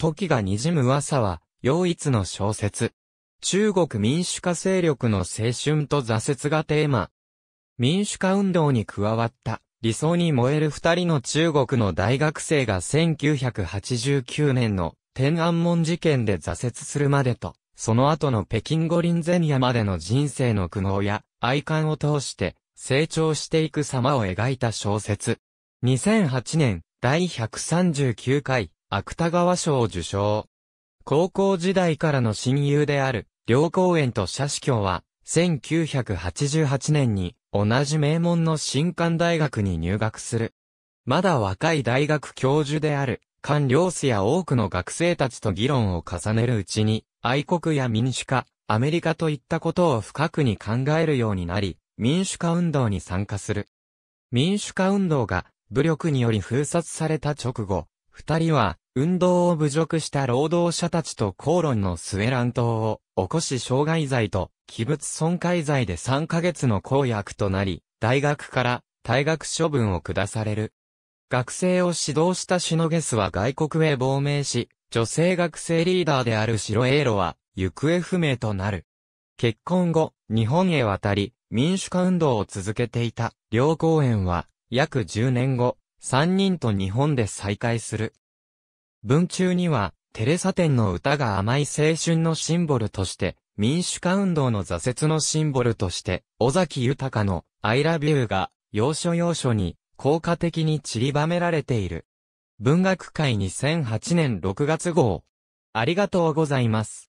時が滲む噂は、唯一の小説。中国民主化勢力の青春と挫折がテーマ。民主化運動に加わった理想に燃える二人の中国の大学生が1989年の天安門事件で挫折するまでと、その後の北京五輪前夜までの人生の苦悩や愛観を通して成長していく様を描いた小説。2008年第139回芥川賞を受賞。高校時代からの親友である、両公園と社司教は、1988年に、同じ名門の新館大学に入学する。まだ若い大学教授である、官僚士や多くの学生たちと議論を重ねるうちに、愛国や民主化、アメリカといったことを深くに考えるようになり、民主化運動に参加する。民主化運動が武力により封殺された直後、二人は、運動を侮辱した労働者たちと口論の末乱闘を、起こし傷害罪と、器物損壊罪で3ヶ月の公約となり、大学から、退学処分を下される。学生を指導したシノゲスは外国へ亡命し、女性学生リーダーであるシロエーロは、行方不明となる。結婚後、日本へ渡り、民主化運動を続けていた、両公園は、約10年後、三人と日本で再会する。文中には、テレサテンの歌が甘い青春のシンボルとして、民主化運動の挫折のシンボルとして、尾崎豊の I love you が、要所要所に、効果的に散りばめられている。文学界2008年6月号。ありがとうございます。